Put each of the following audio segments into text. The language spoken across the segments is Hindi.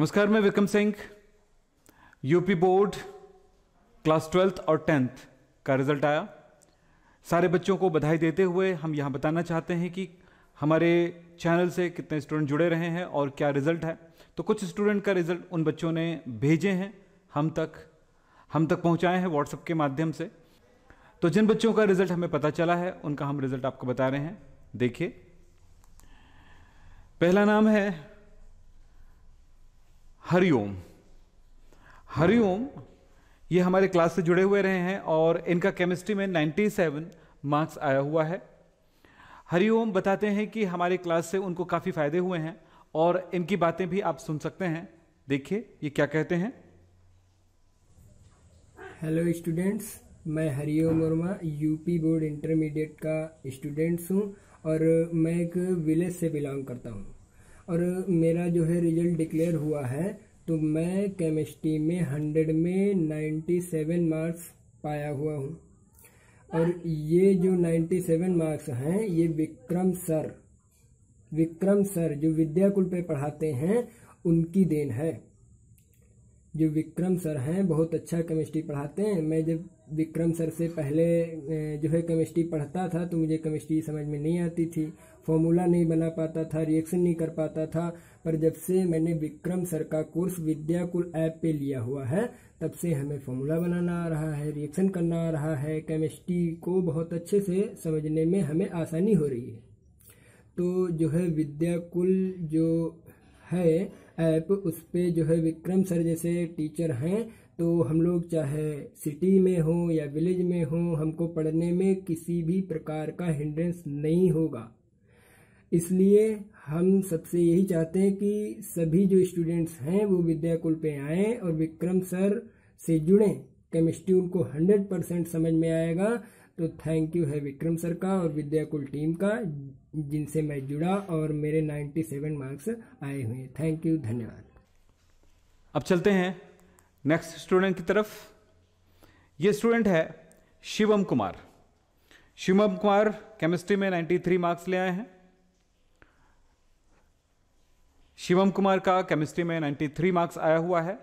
नमस्कार मैं Vikram Singh UP board class twelfth और टेंथ का रिजल्ट आया सारे बच्चों को बधाई देते हुए हम यहाँ बताना चाहते हैं कि हमारे चैनल से कितने स्टूडेंट जुड़े रहे हैं और क्या रिजल्ट है तो कुछ स्टूडेंट का रिजल्ट उन बच्चों ने भेजे हैं हम तक हम तक पहुँचाए हैं व्हाट्सएप के माध्यम से तो जिन बच्चों का रिजल्ट हमें पता चला है उनका हम रिजल्ट आपको बता रहे हैं देखिए पहला नाम है हरिओम हरिओम ये हमारे क्लास से जुड़े हुए रहे हैं और इनका केमिस्ट्री में 97 मार्क्स आया हुआ है हरिओम बताते हैं कि हमारे क्लास से उनको काफ़ी फायदे हुए हैं और इनकी बातें भी आप सुन सकते हैं देखिए ये क्या कहते हैं हेलो स्टूडेंट्स मैं Hariom Verma UP board intermediate का स्टूडेंट्स हूँ और मैं एक विलेज से बिलोंग करता हूँ और मेरा जो है रिजल्ट डिक्लेयर हुआ है तो मैं केमिस्ट्री में हंड्रेड में नाइन्टी सेवन मार्क्स पाया हुआ हूँ और ये जो नाइन्टी सेवन मार्क्स हैं ये विक्रम सर विक्रम सर जो विद्याकुल पे पढ़ाते हैं उनकी देन है जो विक्रम सर हैं बहुत अच्छा केमिस्ट्री पढ़ाते हैं मैं जब विक्रम सर से पहले जो है केमिस्ट्री पढ़ता था तो मुझे केमिस्ट्री समझ में नहीं आती थी फॉर्मूला नहीं बना पाता था रिएक्शन नहीं कर पाता था पर जब से मैंने विक्रम सर का कोर्स विद्याकुल ऐप पे लिया हुआ है तब से हमें फॉर्मूला बनाना आ रहा है रिएक्शन करना आ रहा है केमिस्ट्री को बहुत अच्छे से समझने में हमें आसानी हो रही है तो जो है विद्याकुल जो है ऐप उस पर जो है विक्रम सर जैसे टीचर हैं तो हम लोग चाहे सिटी में हो या विलेज में हो हमको पढ़ने में किसी भी प्रकार का हिंड्रेंस नहीं होगा इसलिए हम सबसे यही चाहते हैं कि सभी जो स्टूडेंट्स हैं वो विद्याकुल पे आए और विक्रम सर से जुड़ें केमिस्ट्री उनको हंड्रेड परसेंट समझ में आएगा तो थैंक यू है विक्रम सर का और विद्याकुल टीम का जिनसे मैं जुड़ा और मेरे 97 मार्क्स आए हुए थैंक यू धन्यवाद अब चलते हैं नेक्स्ट स्टूडेंट की तरफ ये स्टूडेंट है शिवम कुमार शिवम कुमार केमिस्ट्री में 93 मार्क्स ले आए हैं शिवम कुमार का केमिस्ट्री में 93 मार्क्स आया हुआ है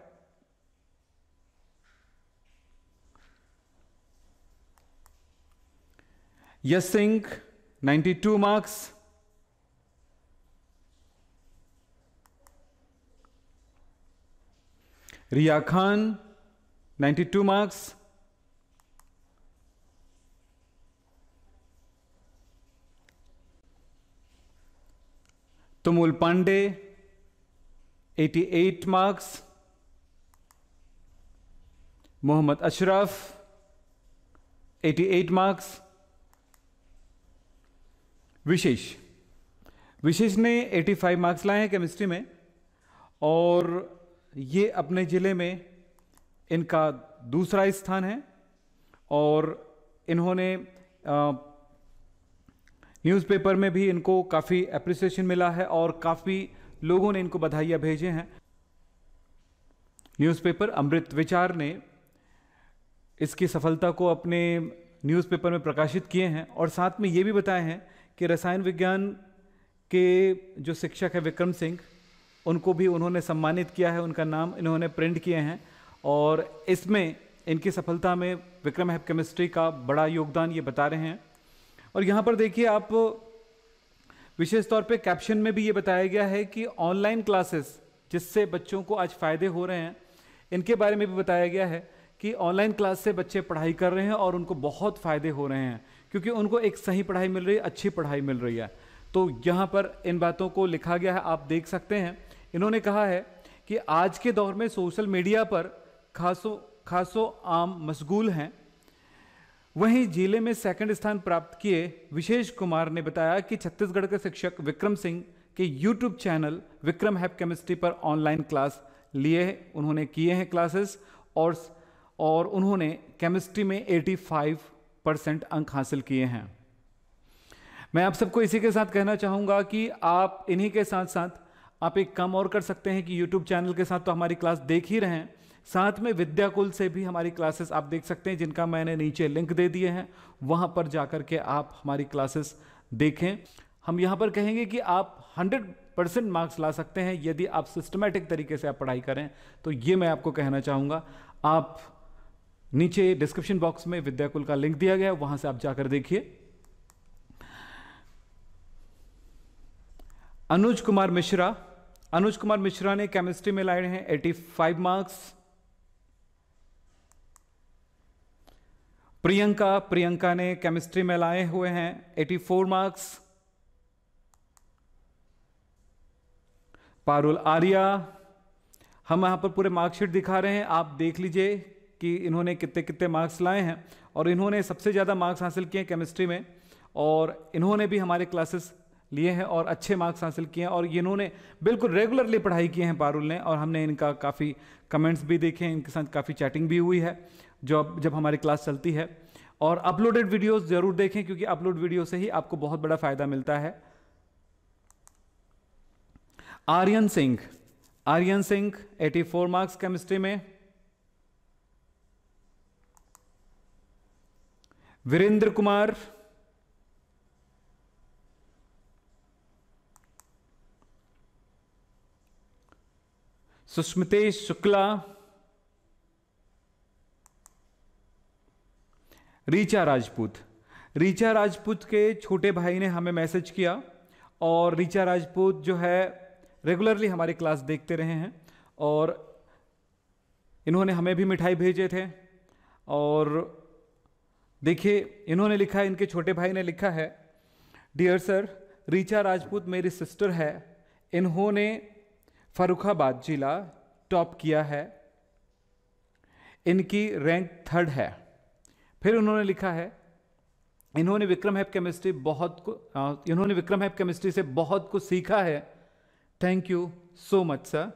Yash Singh 92 marks Riya Khan 92 marks Tumul Pandey 88 marks. Muhammad Ashraf, 88 marks. Vishesh Vishesh ने 85 मार्क्स लाए हैं केमिस्ट्री में और ये अपने ज़िले में इनका दूसरा स्थान है और इन्होंने न्यूज़पेपर में भी इनको काफ़ी अप्रिसिएशन मिला है और काफ़ी लोगों ने इनको बधाइयां भेजे हैं न्यूज़पेपर अमृत विचार ने इसकी सफलता को अपने न्यूज़पेपर में प्रकाशित किए हैं और साथ में ये भी बताए हैं कि रसायन विज्ञान के जो शिक्षक है विक्रम सिंह उनको भी उन्होंने सम्मानित किया है उनका नाम इन्होंने प्रिंट किए हैं और इसमें इनकी सफलता में विक्रम हैप केमिस्ट्री का बड़ा योगदान ये बता रहे हैं और यहाँ पर देखिए आप विशेष तौर पे कैप्शन में भी ये बताया गया है कि ऑनलाइन क्लासेस जिससे बच्चों को आज फायदे हो रहे हैं इनके बारे में भी बताया गया है कि ऑनलाइन क्लास से बच्चे पढ़ाई कर रहे हैं और उनको बहुत फ़ायदे हो रहे हैं क्योंकि उनको एक सही पढ़ाई मिल रही है अच्छी पढ़ाई मिल रही है तो यहाँ पर इन बातों को लिखा गया है आप देख सकते हैं इन्होंने कहा है कि आज के दौर में सोशल मीडिया पर खासों खासो आम मशगूल हैं वहीं जिले में सेकंड स्थान प्राप्त किए विशेष कुमार ने बताया कि छत्तीसगढ़ के शिक्षक विक्रम सिंह के यूट्यूब चैनल विक्रम हैप केमिस्ट्री पर ऑनलाइन क्लास लिए उन्होंने किए हैं क्लासेस और और उन्होंने केमिस्ट्री में 85 परसेंट अंक हासिल किए हैं मैं आप सबको इसी के साथ कहना चाहूँगा कि आप इन्हीं के साथ साथ आप एक काम और कर सकते हैं कि यूट्यूब चैनल के साथ तो हमारी क्लास देख ही रहे हैं साथ में विद्याकुल से भी हमारी क्लासेस आप देख सकते हैं जिनका मैंने नीचे लिंक दे दिए हैं वहाँ पर जाकर के आप हमारी क्लासेस देखें हम यहाँ पर कहेंगे कि आप 100 परसेंट मार्क्स ला सकते हैं यदि आप सिस्टमेटिक तरीके से आप पढ़ाई करें तो ये मैं आपको कहना चाहूँगा आप नीचे डिस्क्रिप्शन बॉक्स में विद्याकुल का लिंक दिया गया है वहाँ से आप जाकर देखिए अनुज कुमार मिश्रा अनुज कुमार मिश्रा ने केमिस्ट्री में लाए हैं 85 मार्क्स प्रियंका प्रियंका ने केमिस्ट्री में लाए हुए हैं 84 मार्क्स पारुल आर्या हम यहां पर पूरे मार्कशीट दिखा रहे हैं आप देख लीजिए कि इन्होंने कितने कितने मार्क्स लाए हैं और इन्होंने सबसे ज़्यादा मार्क्स हासिल किए केमिस्ट्री में और इन्होंने भी हमारे क्लासेस लिए हैं और अच्छे मार्क्स हासिल किए हैं और इन्होंने बिल्कुल रेगुलरली पढ़ाई किए हैं पारुल ने और हमने इनका काफ़ी कमेंट्स भी देखे हैं इनके साथ काफ़ी चैटिंग भी हुई है जो अब जब हमारी क्लास चलती है और अपलोडेड वीडियोस ज़रूर देखें क्योंकि अपलोड वीडियो से ही आपको बहुत बड़ा फ़ायदा मिलता है आर्यन सिंह आर्यन सिंह 84 मार्क्स केमिस्ट्री में वीरेंद्र कुमार सुस्मति शुक्ला रीचा राजपूत रीचा राजपूत के छोटे भाई ने हमें मैसेज किया और रीचा राजपूत जो है रेगुलरली हमारी क्लास देखते रहे हैं और इन्होंने हमें भी मिठाई भेजे थे और देखिए इन्होंने लिखा इनके छोटे भाई ने लिखा है डियर सर रीचा राजपूत मेरी सिस्टर है इन्होंने फरुखाबाद जिला टॉप किया है इनकी रैंक थर्ड है फिर उन्होंने लिखा है इन्होंने विक्रम हैप केमिस्ट्री बहुत को इन्होंने विक्रम हैप केमिस्ट्री से बहुत कुछ सीखा है thank you so much sir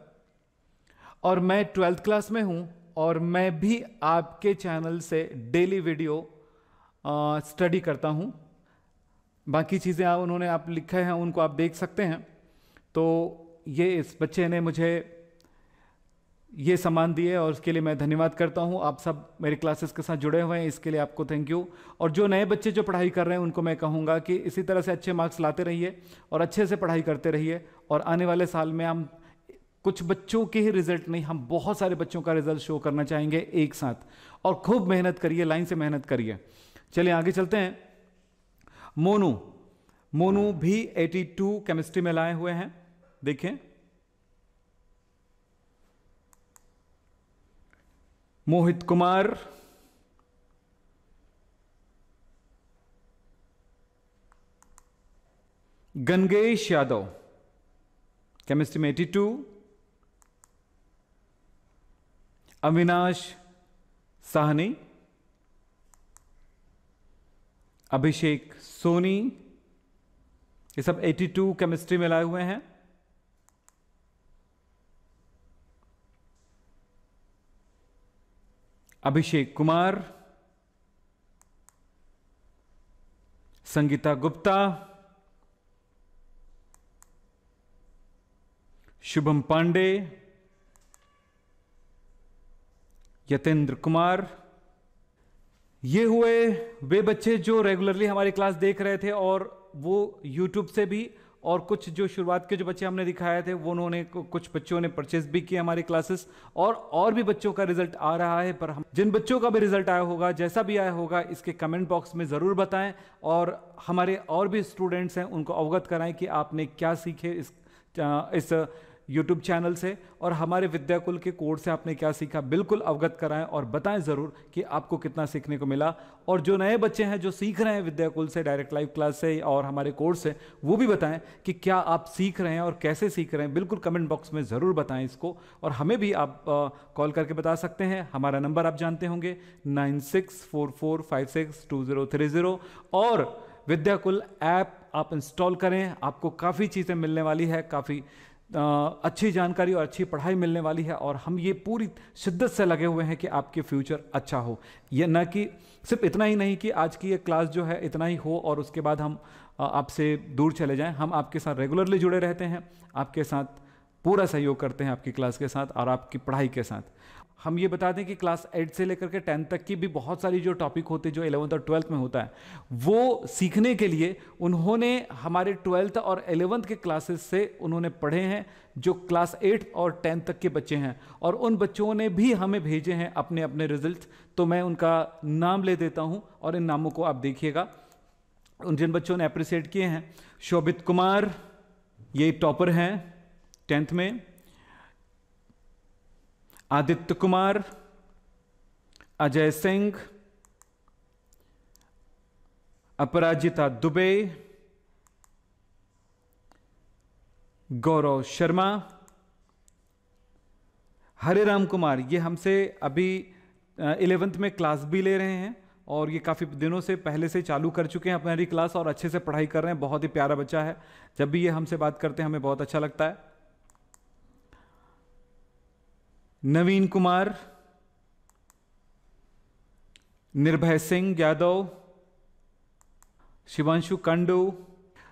और मैं ट्वेल्थ क्लास में हूँ और मैं भी आपके चैनल से डेली वीडियो स्टडी करता हूँ बाकी चीज़ें आप उन्होंने आप लिखे हैं उनको आप देख सकते हैं तो ये इस बच्चे ने मुझे ये सम्मान दिए और उसके लिए मैं धन्यवाद करता हूँ आप सब मेरी क्लासेस के साथ जुड़े हुए हैं इसके लिए आपको थैंक यू और जो नए बच्चे जो पढ़ाई कर रहे हैं उनको मैं कहूँगा कि इसी तरह से अच्छे मार्क्स लाते रहिए और अच्छे से पढ़ाई करते रहिए और आने वाले साल में हम कुछ बच्चों के ही रिजल्ट नहीं हम बहुत सारे बच्चों का रिजल्ट शो करना चाहेंगे एक साथ और खूब मेहनत करिए लाइन से मेहनत करिए चलिए आगे चलते हैं मोनू मोनू भी 82 केमिस्ट्री में लाए हुए हैं देखें मोहित कुमार गंगेश यादव केमिस्ट्री में 82 अविनाश साहनी अभिषेक सोनी ये सब 82 केमिस्ट्री में लाए हुए हैं अभिषेक कुमार संगीता गुप्ता शुभम पांडे यतेंद्र कुमार ये हुए वे बच्चे जो रेगुलरली हमारी क्लास देख रहे थे और वो यूट्यूब से भी और कुछ जो शुरुआत के जो बच्चे हमने दिखाए थे वो उन्होंने कुछ बच्चों ने परचेज भी किए हमारी क्लासेस और और भी बच्चों का रिजल्ट आ रहा है पर हम जिन बच्चों का भी रिजल्ट आया होगा जैसा भी आया होगा इसके कमेंट बॉक्स में ज़रूर बताएं और हमारे और भी स्टूडेंट्स हैं उनको अवगत कराएं कि आपने क्या सीखे इस इस यूट्यूब चैनल से और हमारे विद्याकुल के कोर्स से आपने क्या सीखा बिल्कुल अवगत कराएं और बताएं ज़रूर कि आपको कितना सीखने को मिला और जो नए बच्चे हैं जो सीख रहे हैं विद्याकुल से डायरेक्ट लाइव क्लास से और हमारे कोर्स से वो भी बताएं कि क्या आप सीख रहे हैं और कैसे सीख रहे हैं बिल्कुल कमेंट बॉक्स में ज़रूर बताएं इसको और हमें भी आप कॉल करके बता सकते हैं हमारा नंबर आप जानते होंगे नाइन और विद्याकुल ऐप आप इंस्टॉल करें आपको काफ़ी चीज़ें मिलने वाली है काफ़ी अच्छी जानकारी और अच्छी पढ़ाई मिलने वाली है और हम ये पूरी शिद्दत से लगे हुए हैं कि आपके फ्यूचर अच्छा हो यह न कि सिर्फ इतना ही नहीं कि आज की ये क्लास जो है इतना ही हो और उसके बाद हम आपसे दूर चले जाएं हम आपके साथ रेगुलरली जुड़े रहते हैं आपके साथ पूरा सहयोग करते हैं आपकी क्लास के साथ और आपकी पढ़ाई के साथ हम ये बता दें कि क्लास एट से लेकर के टेंथ तक की भी बहुत सारी जो टॉपिक होते हैं जो एलेवंथ और ट्वेल्थ में होता है वो सीखने के लिए उन्होंने हमारे ट्वेल्थ और एलेवंथ के क्लासेस से उन्होंने पढ़े हैं जो क्लास एट और टेंथ तक के बच्चे हैं और उन बच्चों ने भी हमें भेजे हैं अपने अपने रिजल्ट तो मैं उनका नाम ले देता हूँ और इन नामों को आप देखिएगा उन जिन बच्चों ने अप्रिसिएट किए हैं शोभित कुमार ये टॉपर हैं टेंथ में आदित्य कुमार अजय सिंह अपराजिता दुबे गौरव शर्मा हरे राम कुमार ये हमसे अभी इलेवेंथ में क्लास भी ले रहे हैं और ये काफ़ी दिनों से पहले से चालू कर चुके हैं अपनी क्लास और अच्छे से पढ़ाई कर रहे हैं बहुत ही प्यारा बच्चा है जब भी ये हमसे बात करते हैं हमें बहुत अच्छा लगता है नवीन कुमार निर्भय सिंह यादव शिवांशु कंडू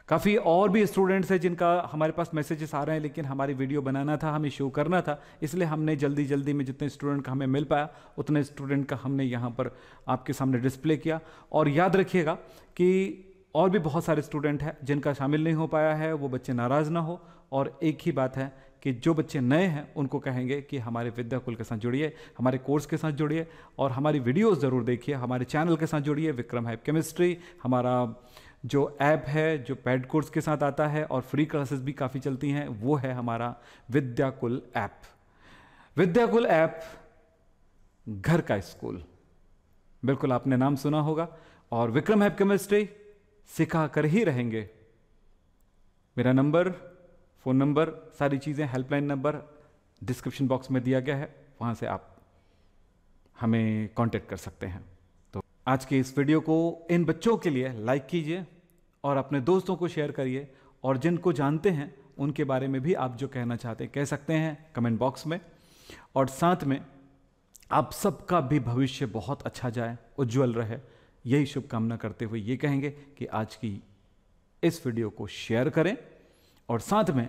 काफ़ी और भी स्टूडेंट्स हैं जिनका हमारे पास मैसेजेस आ रहे हैं लेकिन हमारी वीडियो बनाना था हमें शो करना था इसलिए हमने जल्दी जल्दी में जितने स्टूडेंट का हमें मिल पाया उतने स्टूडेंट का हमने यहाँ पर आपके सामने डिस्प्ले किया और याद रखिएगा कि और भी बहुत सारे स्टूडेंट हैं जिनका शामिल नहीं हो पाया है वो बच्चे नाराज़ ना हो और एक ही बात है कि जो बच्चे नए हैं उनको कहेंगे कि हमारे विद्या कुल के साथ जुड़िए हमारे कोर्स के साथ जुड़िए और हमारी वीडियोस ज़रूर देखिए हमारे चैनल के साथ जुड़िए विक्रम हैप केमिस्ट्री हमारा जो ऐप है जो पैड कोर्स के साथ आता है और फ्री क्लासेस भी काफ़ी चलती हैं वो है हमारा विद्याकुल ऐप विद्याकुल ऐप घर का स्कूल बिल्कुल आपने नाम सुना होगा और विक्रम हैप केमिस्ट्री सिखा कर ही रहेंगे मेरा नंबर फ़ोन नंबर सारी चीज़ें हेल्पलाइन नंबर डिस्क्रिप्शन बॉक्स में दिया गया है वहाँ से आप हमें कांटेक्ट कर सकते हैं तो आज के इस वीडियो को इन बच्चों के लिए लाइक कीजिए और अपने दोस्तों को शेयर करिए और जिनको जानते हैं उनके बारे में भी आप जो कहना चाहते हैं कह सकते हैं कमेंट बॉक्स में और साथ में आप सबका भी भविष्य बहुत अच्छा जाए उज्जवल रहे यही शुभकामना करते हुए ये कहेंगे कि आज की इस वीडियो को शेयर करें और साथ में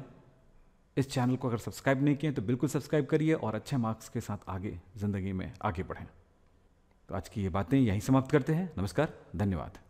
इस चैनल को अगर सब्सक्राइब नहीं किए तो बिल्कुल सब्सक्राइब करिए और अच्छे मार्क्स के साथ आगे ज़िंदगी में आगे बढ़ें तो आज की ये बातें यहीं समाप्त करते हैं नमस्कार धन्यवाद